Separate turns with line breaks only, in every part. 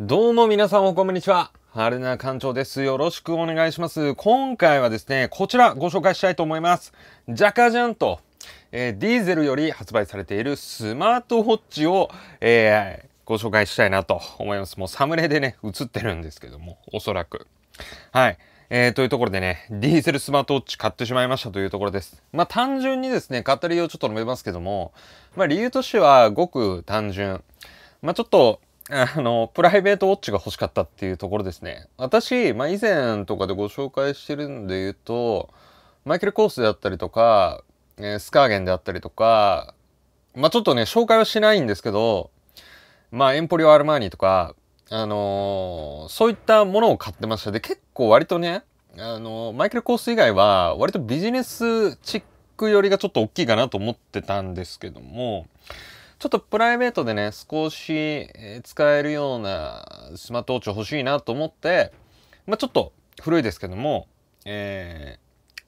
どうも皆さんおこんにちは。春名館長です。よろしくお願いします。今回はですね、こちらご紹介したいと思います。ジャカジャンと、えー、ディーゼルより発売されているスマートウォッチを、えー、ご紹介したいなと思います。もうサムネでね、映ってるんですけども、おそらく。はい。えー、というところでね、ディーゼルスマートウォッチ買ってしまいましたというところです。まあ単純にですね、語りをちょっと述べますけども、まあ理由としてはごく単純。まあちょっとあの、プライベートウォッチが欲しかったっていうところですね。私、まあ、以前とかでご紹介してるんで言うと、マイケル・コースであったりとか、えスカーゲンであったりとか、まあ、ちょっとね、紹介はしないんですけど、まあ、エンポリオ・アルマーニとか、あのー、そういったものを買ってました。で、結構割とね、あのー、マイケル・コース以外は、割とビジネスチックよりがちょっと大きいかなと思ってたんですけども、ちょっとプライベートでね、少し使えるようなスマートウォッチ欲しいなと思って、まあ、ちょっと古いですけども、え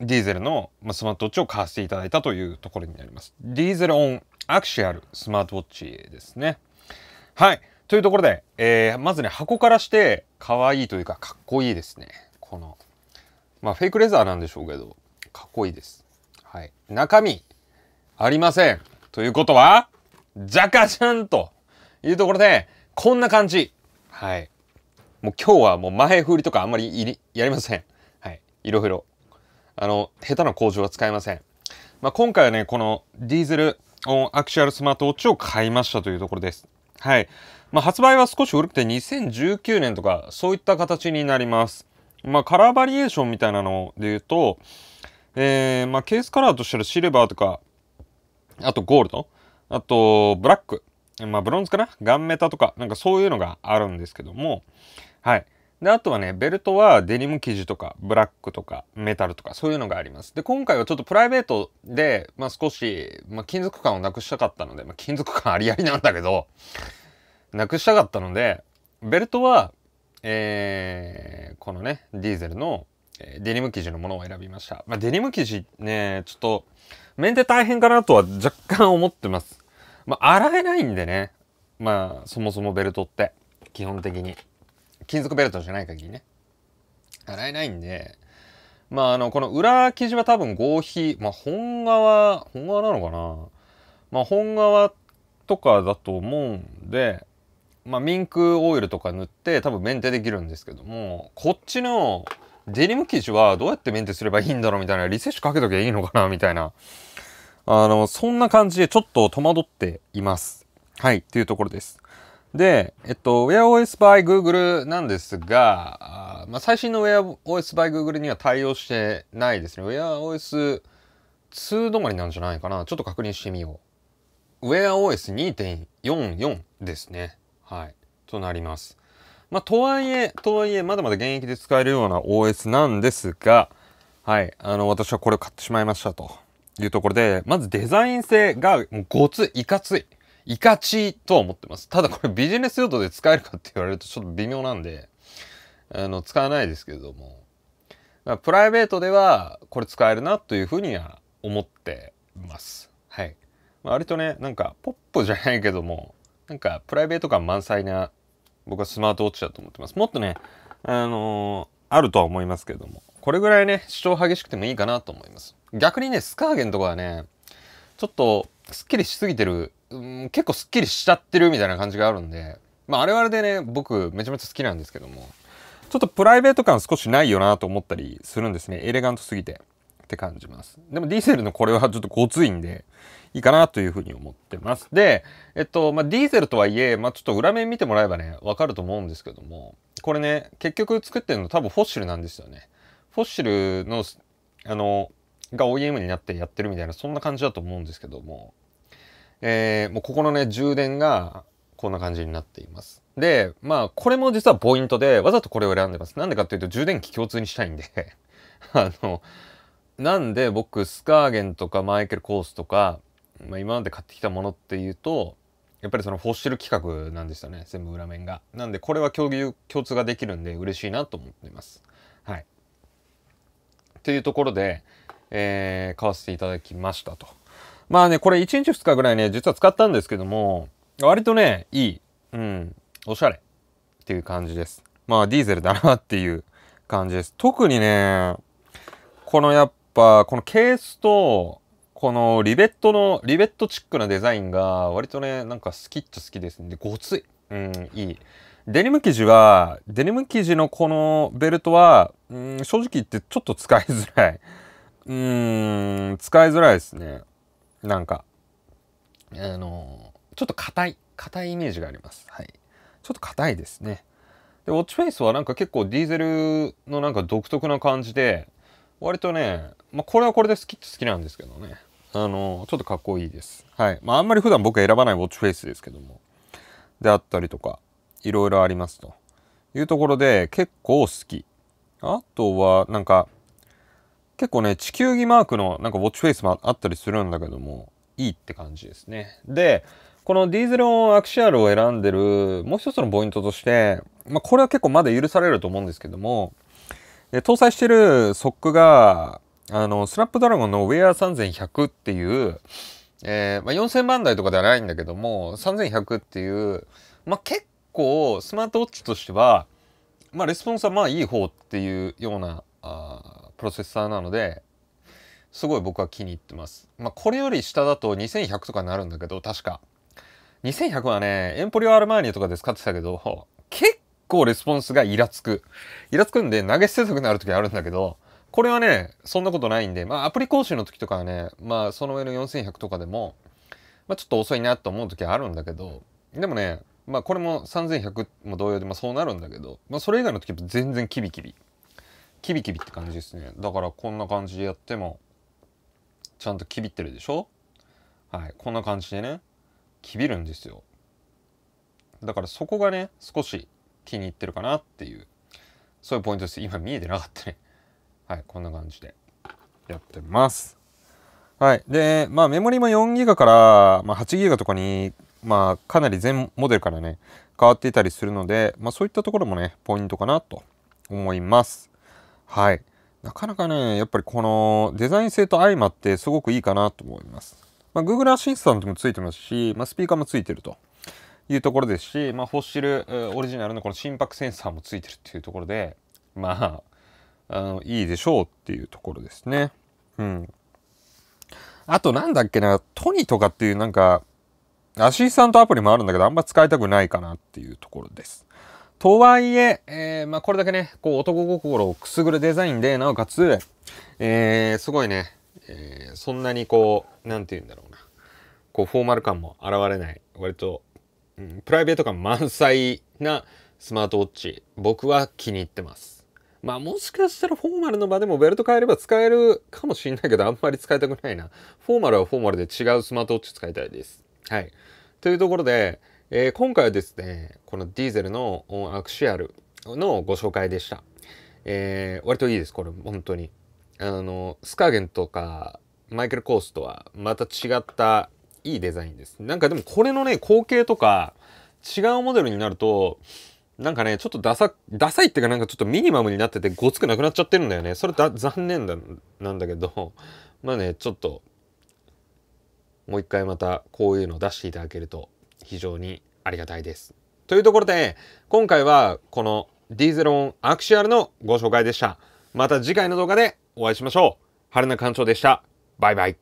ー、ディーゼルのスマートウォッチを買わせていただいたというところになります。ディーゼルオンアクシアルスマートウォッチですね。はい。というところで、えー、まずね、箱からして可愛いというかかっこいいですね。この、まあフェイクレザーなんでしょうけど、かっこいいです。はい。中身、ありません。ということはジャカジャンというところで、こんな感じ。はい。もう今日はもう前振りとかあんまりやりません。はい。いろいろ。あの、下手な工場は使えません。まあ、今回はね、このディーゼルオンアクシュアルスマートウォッチを買いましたというところです。はい。まあ、発売は少し古くて2019年とか、そういった形になります。まあ、カラーバリエーションみたいなので言うと、えー、まあ、ケースカラーとしたらシルバーとか、あとゴールドあと、ブラック。まあ、ブロンズかなガンメタとか、なんかそういうのがあるんですけども、はい。で、あとはね、ベルトはデニム生地とか、ブラックとか、メタルとか、そういうのがあります。で、今回はちょっとプライベートで、まあ少し、まあ金属感をなくしたかったので、まあ金属感ありありなんだけど、なくしたかったので、ベルトは、えー、このね、ディーゼルのデニム生地のものを選びました。まあデニム生地ね、ちょっと、メンテ大変かなとは若干思ってます。まあ、洗えないんでね。まあ、そもそもベルトって、基本的に。金属ベルトじゃない限りね。洗えないんで、まあ、あの、この裏生地は多分合皮、まあ、本革、本革なのかなまあ、本革とかだと思うんで、まあ、ミンクオイルとか塗って多分メンテできるんですけども、こっちのデニム生地はどうやってメンテすればいいんだろうみたいな、リセッシュかけときゃいいのかなみたいな。あの、そんな感じでちょっと戸惑っています。はい、っていうところです。で、えっと、WearOS by Google なんですが、あまあ、最新の WearOS by Google には対応してないですね。WearOS2 止まりなんじゃないかな。ちょっと確認してみよう。WearOS2.44 ですね。はい。となります。まあ、とはいえ、とはいえ、まだまだ現役で使えるような OS なんですが、はい、あの、私はこれを買ってしまいましたというところで、まずデザイン性がもうごつい、いかつい、いかちいと思ってます。ただこれビジネス用途で使えるかって言われるとちょっと微妙なんで、あの、使わないですけれども、プライベートではこれ使えるなというふうには思ってます。はい。割とね、なんかポップじゃないけども、なんかプライベート感満載な僕はスマートウォッチだと思ってます。もっとね、あのー、あるとは思いますけども、これぐらいね、主張激しくてもいいかなと思います。逆にね、スカーゲンとかはね、ちょっと、すっきりしすぎてる、うん、結構すっきりしちゃってるみたいな感じがあるんで、まあ、あれはあれでね、僕、めちゃめちゃ好きなんですけども、ちょっとプライベート感少しないよなと思ったりするんですね。エレガントすぎて。って感じます。でもディーゼルのこれはちょっとごついんで、いいかなというふうに思ってます。で、えっと、まあ、ディーゼルとはいえ、まあ、ちょっと裏面見てもらえばね、わかると思うんですけども、これね、結局作ってるの多分フォッシルなんですよね。フォッシルの、あの、が OEM になってやってるみたいな、そんな感じだと思うんですけども、えー、もうここのね、充電がこんな感じになっています。で、まあ、これも実はポイントで、わざとこれを選んでます。なんでかっていうと、充電器共通にしたいんで あの、なんで僕、スカーゲンとかマイケル・コースとか、まあ、今まで買ってきたものっていうとやっぱりそのフォッシル企画なんですよね全部裏面が。なんでこれは共有共通ができるんで嬉しいなと思ってます。はい、というところで、えー、買わせていただきましたと。まあねこれ1日2日ぐらいね実は使ったんですけども割とねいい、うん、おしゃれっていう感じです。まあディーゼルだなっていう感じです。特にねこのやっぱこのケースとこのリベットの、リベットチックなデザインが割とね、なんか好きっちゃ好きですんで、ごつい。うん、いい。デニム生地は、デニム生地のこのベルトは、うん、正直言ってちょっと使いづらい。うーん、使いづらいですね。なんか、あの、ちょっと硬い、硬いイメージがあります。はい。ちょっと硬いですね。で、ウォッチフェイスはなんか結構ディーゼルのなんか独特な感じで、割とね、まあ、これはこれでスきっと好きなんですけどね。あのちょっとかっこいいです。はい。まあ、あんまり普段僕選ばないウォッチフェイスですけども、であったりとか、いろいろありますというところで、結構好き。あとは、なんか、結構ね、地球儀マークのなんかウォッチフェイスもあったりするんだけども、いいって感じですね。で、このディーゼルオンアクシアルを選んでるもう一つのポイントとして、まあ、これは結構まだ許されると思うんですけども、搭載してるソックが、あの、スナップドラゴンのウェア3 1 0 0っていう、えー、まあ、4000万台とかではないんだけども、3100っていう、まあ、結構スマートウォッチとしては、まあ、レスポンスはまあいい方っていうようなあプロセッサーなので、すごい僕は気に入ってます。まあ、これより下だと2100とかになるんだけど、確か。2100はね、エンポリオ・アルマーニとかで使ってたけど、結構レスポンスがイラつく。イラつくんで投げ捨てたくなる時あるんだけど、これはね、そんなことないんで、まあアプリ講習の時とかはね、まあその上の4100とかでも、まあちょっと遅いなと思う時はあるんだけど、でもね、まあこれも3100も同様で、まあそうなるんだけど、まあそれ以外の時は全然キビキビ。キビキビって感じですね。だからこんな感じでやっても、ちゃんとキビってるでしょはい、こんな感じでね、キビるんですよ。だからそこがね、少し気に入ってるかなっていう、そういうポイントです。今見えてなかったね。はい、こんな感じでやってます。はい。で、まあメモリも4ギガから、まあ、8ギガとかに、まあかなり全モデルからね、変わっていたりするので、まあそういったところもね、ポイントかなと思います。はい。なかなかね、やっぱりこのデザイン性と相まってすごくいいかなと思います。まあ、Google アシスタントもついてますし、まあ、スピーカーもついてるというところですし、まあ、ホッシルオリジナルのこの心拍センサーもついてるっていうところで、まあ、あのいいでしょうっていうところですね。うん。あとなんだっけな、トニとかっていうなんか、アシスタントアプリもあるんだけど、あんま使いたくないかなっていうところです。とはいえ、えー、まあ、これだけね、こう男心をくすぐるデザインで、なおかつ、えー、すごいね、えー、そんなにこう、なんて言うんだろうな、こうフォーマル感も現れない、割と、うん、プライベート感満載なスマートウォッチ、僕は気に入ってます。まあもしかしたらフォーマルの場でもベルト変えれば使えるかもしんないけどあんまり使いたくないな。フォーマルはフォーマルで違うスマートウォッチ使いたいです。はい。というところで、えー、今回はですね、このディーゼルのアクシアルのご紹介でした。えー、割といいです、これ本当に。あの、スカーゲンとかマイケル・コースとはまた違ったいいデザインです。なんかでもこれのね、光景とか違うモデルになると、なんかね、ちょっとダサ、ダサいっていうかなんかちょっとミニマムになっててごつくなくなっちゃってるんだよね。それだ、残念だ、なんだけど、まあね、ちょっと、もう一回またこういうのを出していただけると非常にありがたいです。というところで、今回はこのディーゼロンアクシュアルのご紹介でした。また次回の動画でお会いしましょう。春名館長でした。バイバイ。